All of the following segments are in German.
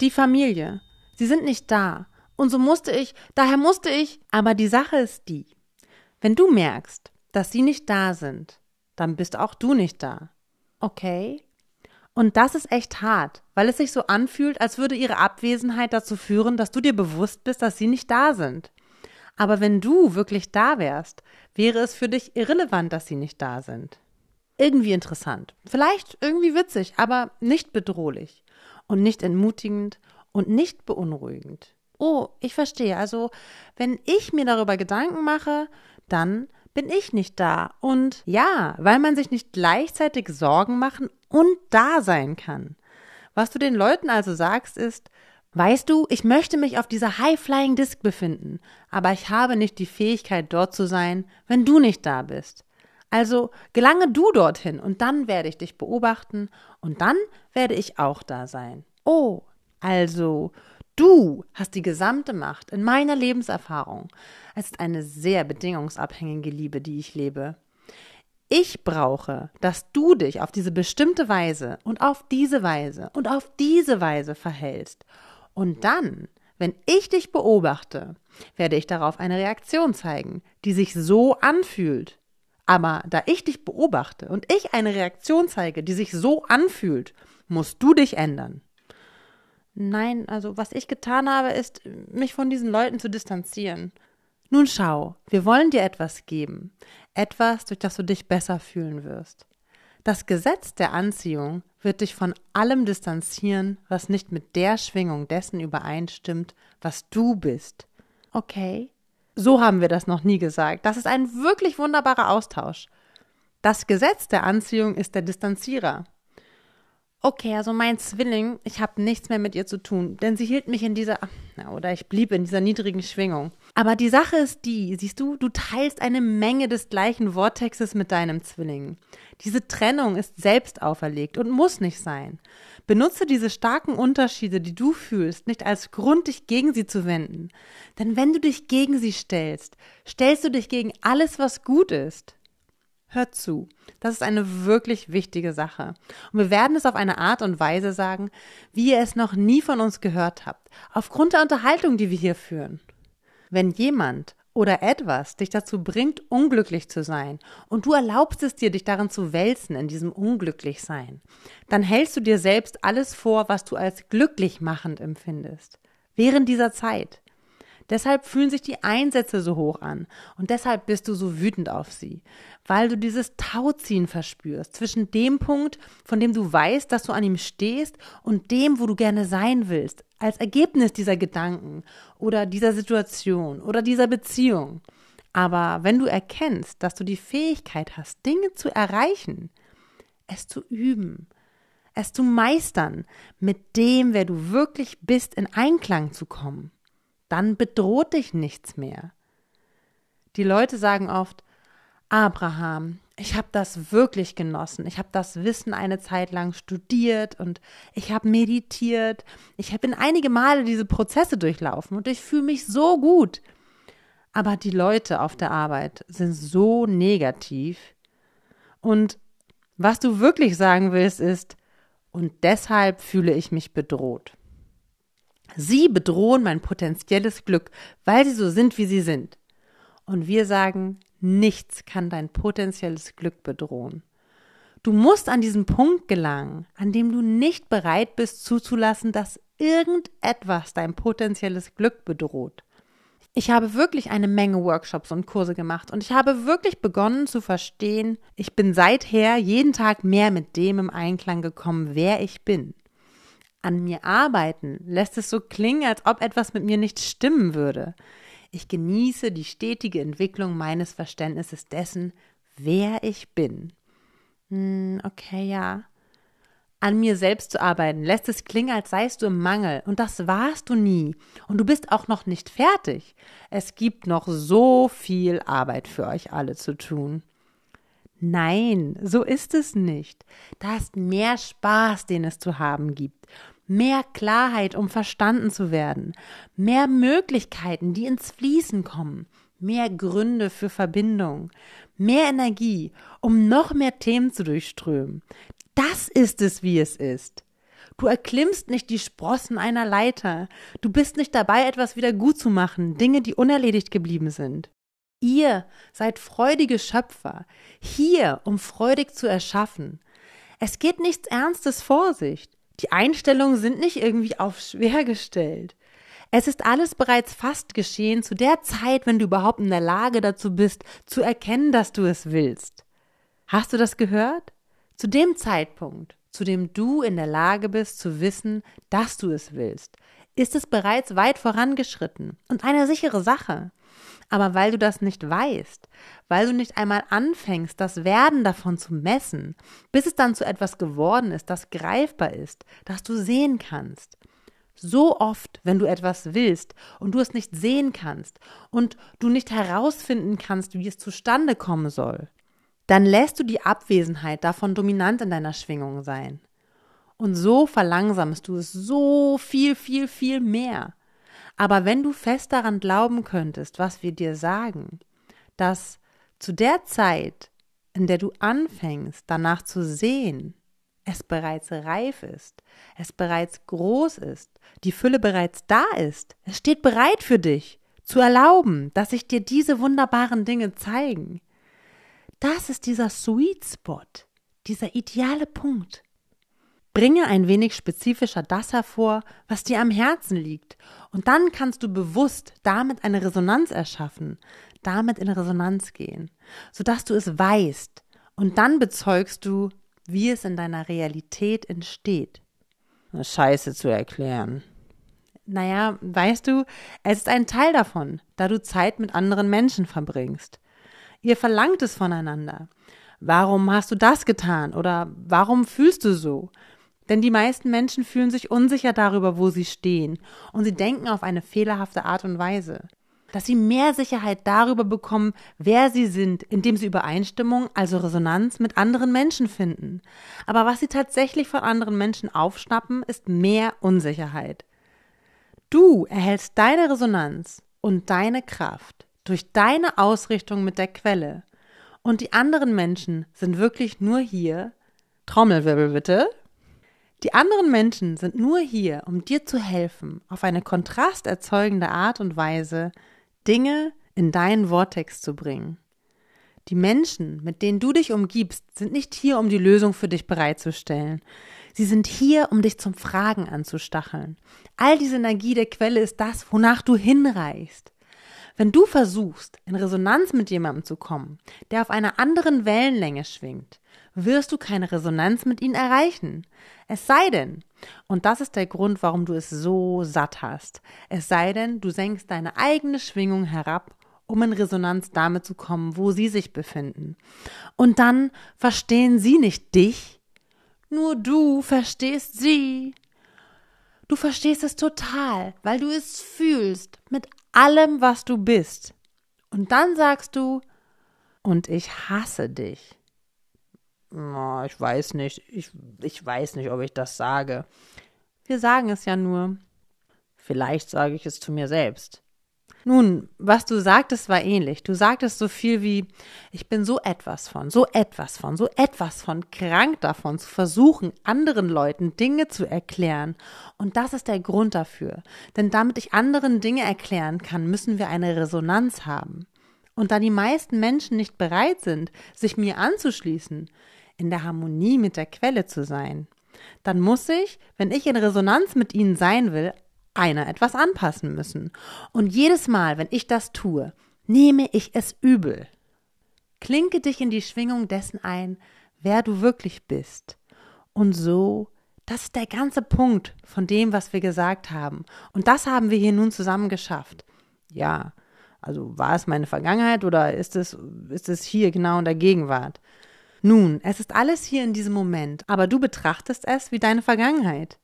die Familie. Sie sind nicht da. Und so musste ich, daher musste ich. Aber die Sache ist die, wenn du merkst, dass sie nicht da sind, dann bist auch du nicht da. Okay? Und das ist echt hart, weil es sich so anfühlt, als würde ihre Abwesenheit dazu führen, dass du dir bewusst bist, dass sie nicht da sind. Aber wenn du wirklich da wärst, wäre es für dich irrelevant, dass sie nicht da sind. Irgendwie interessant, vielleicht irgendwie witzig, aber nicht bedrohlich und nicht entmutigend und nicht beunruhigend. Oh, ich verstehe. Also, wenn ich mir darüber Gedanken mache, dann bin ich nicht da. Und ja, weil man sich nicht gleichzeitig Sorgen machen und da sein kann. Was du den Leuten also sagst, ist, weißt du, ich möchte mich auf dieser High-Flying Disc befinden, aber ich habe nicht die Fähigkeit, dort zu sein, wenn du nicht da bist. Also gelange du dorthin und dann werde ich dich beobachten und dann werde ich auch da sein. Oh, also du hast die gesamte Macht in meiner Lebenserfahrung. Es ist eine sehr bedingungsabhängige Liebe, die ich lebe. Ich brauche, dass du dich auf diese bestimmte Weise und auf diese Weise und auf diese Weise verhältst. Und dann, wenn ich dich beobachte, werde ich darauf eine Reaktion zeigen, die sich so anfühlt. Aber da ich dich beobachte und ich eine Reaktion zeige, die sich so anfühlt, musst du dich ändern. Nein, also was ich getan habe, ist, mich von diesen Leuten zu distanzieren. Nun schau, wir wollen dir etwas geben, etwas, durch das du dich besser fühlen wirst. Das Gesetz der Anziehung wird dich von allem distanzieren, was nicht mit der Schwingung dessen übereinstimmt, was du bist. Okay, so haben wir das noch nie gesagt. Das ist ein wirklich wunderbarer Austausch. Das Gesetz der Anziehung ist der Distanzierer. Okay, also mein Zwilling, ich habe nichts mehr mit ihr zu tun, denn sie hielt mich in dieser, oder ich blieb in dieser niedrigen Schwingung. Aber die Sache ist die, siehst du, du teilst eine Menge des gleichen Vortexes mit deinem Zwilling. Diese Trennung ist selbst auferlegt und muss nicht sein. Benutze diese starken Unterschiede, die du fühlst, nicht als Grund, dich gegen sie zu wenden. Denn wenn du dich gegen sie stellst, stellst du dich gegen alles, was gut ist. Hör zu, das ist eine wirklich wichtige Sache. Und wir werden es auf eine Art und Weise sagen, wie ihr es noch nie von uns gehört habt, aufgrund der Unterhaltung, die wir hier führen. Wenn jemand oder etwas dich dazu bringt, unglücklich zu sein und du erlaubst es dir, dich darin zu wälzen, in diesem Unglücklichsein, dann hältst du dir selbst alles vor, was du als glücklich machend empfindest. Während dieser Zeit. Deshalb fühlen sich die Einsätze so hoch an und deshalb bist du so wütend auf sie, weil du dieses Tauziehen verspürst zwischen dem Punkt, von dem du weißt, dass du an ihm stehst und dem, wo du gerne sein willst, als Ergebnis dieser Gedanken oder dieser Situation oder dieser Beziehung. Aber wenn du erkennst, dass du die Fähigkeit hast, Dinge zu erreichen, es zu üben, es zu meistern, mit dem, wer du wirklich bist, in Einklang zu kommen, dann bedroht dich nichts mehr. Die Leute sagen oft, Abraham, ich habe das wirklich genossen. Ich habe das Wissen eine Zeit lang studiert und ich habe meditiert. Ich habe in einige Male diese Prozesse durchlaufen und ich fühle mich so gut. Aber die Leute auf der Arbeit sind so negativ. Und was du wirklich sagen willst, ist, und deshalb fühle ich mich bedroht. Sie bedrohen mein potenzielles Glück, weil sie so sind, wie sie sind. Und wir sagen, nichts kann dein potenzielles Glück bedrohen. Du musst an diesen Punkt gelangen, an dem du nicht bereit bist zuzulassen, dass irgendetwas dein potenzielles Glück bedroht. Ich habe wirklich eine Menge Workshops und Kurse gemacht und ich habe wirklich begonnen zu verstehen, ich bin seither jeden Tag mehr mit dem im Einklang gekommen, wer ich bin an mir arbeiten, lässt es so klingen, als ob etwas mit mir nicht stimmen würde. Ich genieße die stetige Entwicklung meines Verständnisses dessen, wer ich bin. Hm, okay, ja. An mir selbst zu arbeiten, lässt es klingen, als seist du im Mangel. Und das warst du nie. Und du bist auch noch nicht fertig. Es gibt noch so viel Arbeit für euch alle zu tun. Nein, so ist es nicht. Da ist mehr Spaß, den es zu haben gibt, mehr Klarheit, um verstanden zu werden, mehr Möglichkeiten, die ins Fließen kommen, mehr Gründe für Verbindung, mehr Energie, um noch mehr Themen zu durchströmen. Das ist es, wie es ist. Du erklimmst nicht die Sprossen einer Leiter. Du bist nicht dabei, etwas wieder gut zu machen, Dinge, die unerledigt geblieben sind. Ihr seid freudige Schöpfer, hier, um freudig zu erschaffen. Es geht nichts Ernstes vor sich. Die Einstellungen sind nicht irgendwie auf schwer gestellt. Es ist alles bereits fast geschehen zu der Zeit, wenn du überhaupt in der Lage dazu bist, zu erkennen, dass du es willst. Hast du das gehört? Zu dem Zeitpunkt, zu dem du in der Lage bist zu wissen, dass du es willst, ist es bereits weit vorangeschritten und eine sichere Sache. Aber weil du das nicht weißt, weil du nicht einmal anfängst, das Werden davon zu messen, bis es dann zu etwas geworden ist, das greifbar ist, das du sehen kannst. So oft, wenn du etwas willst und du es nicht sehen kannst und du nicht herausfinden kannst, wie es zustande kommen soll, dann lässt du die Abwesenheit davon dominant in deiner Schwingung sein. Und so verlangsamst du es so viel, viel, viel mehr. Aber wenn du fest daran glauben könntest, was wir dir sagen, dass zu der Zeit, in der du anfängst, danach zu sehen, es bereits reif ist, es bereits groß ist, die Fülle bereits da ist, es steht bereit für dich, zu erlauben, dass sich dir diese wunderbaren Dinge zeigen. Das ist dieser Sweet Spot, dieser ideale Punkt, Bringe ein wenig spezifischer das hervor, was dir am Herzen liegt. Und dann kannst du bewusst damit eine Resonanz erschaffen, damit in Resonanz gehen, sodass du es weißt. Und dann bezeugst du, wie es in deiner Realität entsteht. Scheiße zu erklären. Naja, weißt du, es ist ein Teil davon, da du Zeit mit anderen Menschen verbringst. Ihr verlangt es voneinander. Warum hast du das getan? Oder warum fühlst du so? Denn die meisten Menschen fühlen sich unsicher darüber, wo sie stehen, und sie denken auf eine fehlerhafte Art und Weise. Dass sie mehr Sicherheit darüber bekommen, wer sie sind, indem sie Übereinstimmung, also Resonanz mit anderen Menschen finden. Aber was sie tatsächlich von anderen Menschen aufschnappen, ist mehr Unsicherheit. Du erhältst deine Resonanz und deine Kraft durch deine Ausrichtung mit der Quelle. Und die anderen Menschen sind wirklich nur hier. Trommelwirbel bitte die anderen Menschen sind nur hier, um dir zu helfen, auf eine kontrasterzeugende Art und Weise Dinge in deinen Vortex zu bringen. Die Menschen, mit denen du dich umgibst, sind nicht hier, um die Lösung für dich bereitzustellen. Sie sind hier, um dich zum Fragen anzustacheln. All diese Energie der Quelle ist das, wonach du hinreichst. Wenn du versuchst, in Resonanz mit jemandem zu kommen, der auf einer anderen Wellenlänge schwingt, wirst du keine Resonanz mit ihm erreichen. Es sei denn, und das ist der Grund, warum du es so satt hast, es sei denn, du senkst deine eigene Schwingung herab, um in Resonanz damit zu kommen, wo sie sich befinden. Und dann verstehen sie nicht dich, nur du verstehst sie. Du verstehst es total, weil du es fühlst mit allem, was du bist. Und dann sagst du, und ich hasse dich. Oh, ich weiß nicht, ich, ich weiß nicht, ob ich das sage. Wir sagen es ja nur. Vielleicht sage ich es zu mir selbst. Nun, was du sagtest, war ähnlich. Du sagtest so viel wie, ich bin so etwas von, so etwas von, so etwas von krank davon, zu versuchen, anderen Leuten Dinge zu erklären. Und das ist der Grund dafür. Denn damit ich anderen Dinge erklären kann, müssen wir eine Resonanz haben. Und da die meisten Menschen nicht bereit sind, sich mir anzuschließen, in der Harmonie mit der Quelle zu sein, dann muss ich, wenn ich in Resonanz mit ihnen sein will, einer etwas anpassen müssen. Und jedes Mal, wenn ich das tue, nehme ich es übel. Klinke dich in die Schwingung dessen ein, wer du wirklich bist. Und so, das ist der ganze Punkt von dem, was wir gesagt haben. Und das haben wir hier nun zusammen geschafft. Ja, also war es meine Vergangenheit oder ist es, ist es hier genau in der Gegenwart? Nun, es ist alles hier in diesem Moment, aber du betrachtest es wie deine Vergangenheit.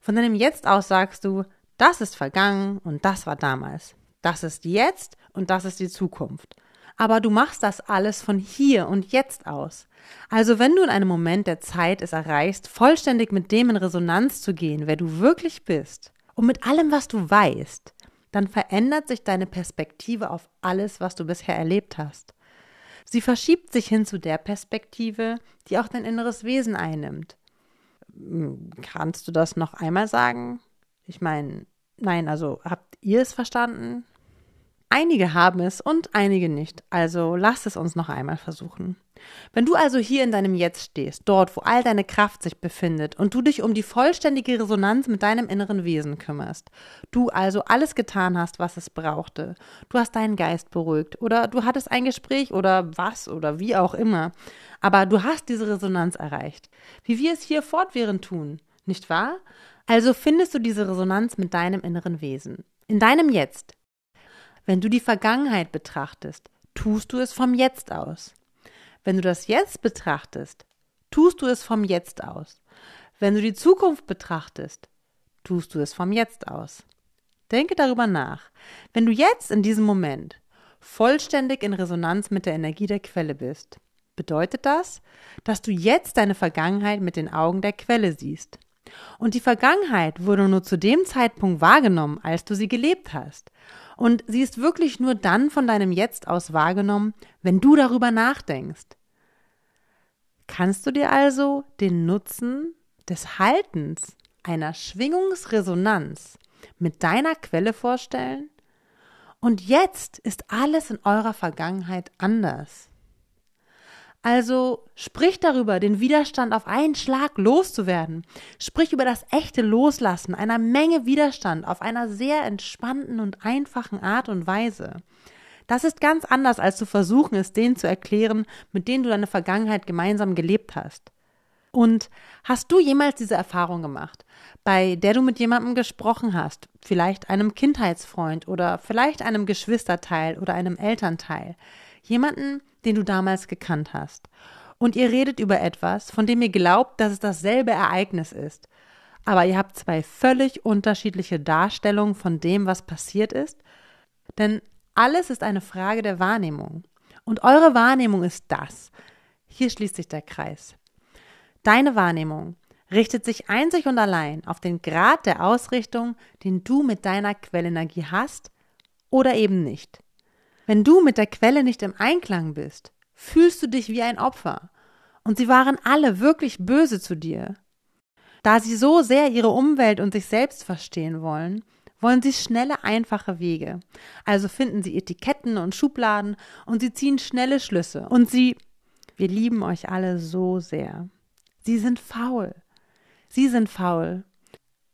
Von deinem Jetzt aus sagst du, das ist vergangen und das war damals. Das ist jetzt und das ist die Zukunft. Aber du machst das alles von hier und jetzt aus. Also wenn du in einem Moment der Zeit es erreichst, vollständig mit dem in Resonanz zu gehen, wer du wirklich bist und mit allem, was du weißt, dann verändert sich deine Perspektive auf alles, was du bisher erlebt hast. Sie verschiebt sich hin zu der Perspektive, die auch dein inneres Wesen einnimmt. Hm, kannst du das noch einmal sagen? Ich meine, nein, also habt ihr es verstanden? Einige haben es und einige nicht, also lasst es uns noch einmal versuchen. Wenn du also hier in deinem Jetzt stehst, dort, wo all deine Kraft sich befindet und du dich um die vollständige Resonanz mit deinem inneren Wesen kümmerst, du also alles getan hast, was es brauchte, du hast deinen Geist beruhigt oder du hattest ein Gespräch oder was oder wie auch immer, aber du hast diese Resonanz erreicht, wie wir es hier fortwährend tun, nicht wahr? Also findest du diese Resonanz mit deinem inneren Wesen, in deinem Jetzt. Wenn du die Vergangenheit betrachtest, tust du es vom Jetzt aus. Wenn du das Jetzt betrachtest, tust du es vom Jetzt aus. Wenn du die Zukunft betrachtest, tust du es vom Jetzt aus. Denke darüber nach. Wenn du jetzt in diesem Moment vollständig in Resonanz mit der Energie der Quelle bist, bedeutet das, dass du jetzt deine Vergangenheit mit den Augen der Quelle siehst. Und die Vergangenheit wurde nur zu dem Zeitpunkt wahrgenommen, als du sie gelebt hast. Und sie ist wirklich nur dann von deinem Jetzt aus wahrgenommen, wenn du darüber nachdenkst. Kannst du dir also den Nutzen des Haltens einer Schwingungsresonanz mit deiner Quelle vorstellen? Und jetzt ist alles in eurer Vergangenheit anders. Also sprich darüber, den Widerstand auf einen Schlag loszuwerden. Sprich über das echte Loslassen einer Menge Widerstand auf einer sehr entspannten und einfachen Art und Weise. Das ist ganz anders, als zu versuchen, es denen zu erklären, mit denen du deine Vergangenheit gemeinsam gelebt hast. Und hast du jemals diese Erfahrung gemacht, bei der du mit jemandem gesprochen hast, vielleicht einem Kindheitsfreund oder vielleicht einem Geschwisterteil oder einem Elternteil, jemanden, den du damals gekannt hast. Und ihr redet über etwas, von dem ihr glaubt, dass es dasselbe Ereignis ist. Aber ihr habt zwei völlig unterschiedliche Darstellungen von dem, was passiert ist. Denn alles ist eine Frage der Wahrnehmung. Und eure Wahrnehmung ist das. Hier schließt sich der Kreis. Deine Wahrnehmung richtet sich einzig und allein auf den Grad der Ausrichtung, den du mit deiner Quellenergie hast oder eben nicht. Wenn du mit der Quelle nicht im Einklang bist, fühlst du dich wie ein Opfer. Und sie waren alle wirklich böse zu dir. Da sie so sehr ihre Umwelt und sich selbst verstehen wollen, wollen sie schnelle, einfache Wege. Also finden sie Etiketten und Schubladen und sie ziehen schnelle Schlüsse. Und sie, wir lieben euch alle so sehr. Sie sind faul. Sie sind faul.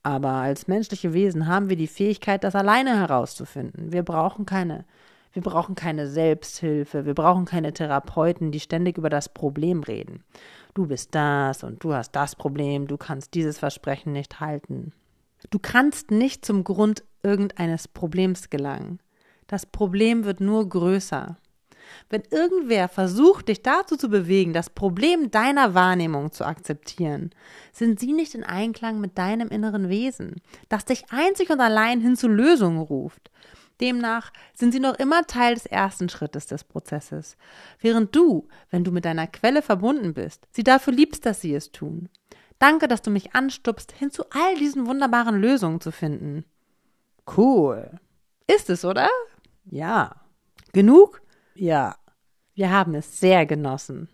Aber als menschliche Wesen haben wir die Fähigkeit, das alleine herauszufinden. Wir brauchen keine wir brauchen keine Selbsthilfe, wir brauchen keine Therapeuten, die ständig über das Problem reden. Du bist das und du hast das Problem, du kannst dieses Versprechen nicht halten. Du kannst nicht zum Grund irgendeines Problems gelangen. Das Problem wird nur größer. Wenn irgendwer versucht, dich dazu zu bewegen, das Problem deiner Wahrnehmung zu akzeptieren, sind sie nicht in Einklang mit deinem inneren Wesen, das dich einzig und allein hin zu Lösungen ruft. Demnach sind sie noch immer Teil des ersten Schrittes des Prozesses, während du, wenn du mit deiner Quelle verbunden bist, sie dafür liebst, dass sie es tun. Danke, dass du mich anstupst, hin zu all diesen wunderbaren Lösungen zu finden. Cool. Ist es, oder? Ja. Genug? Ja. Wir haben es sehr genossen.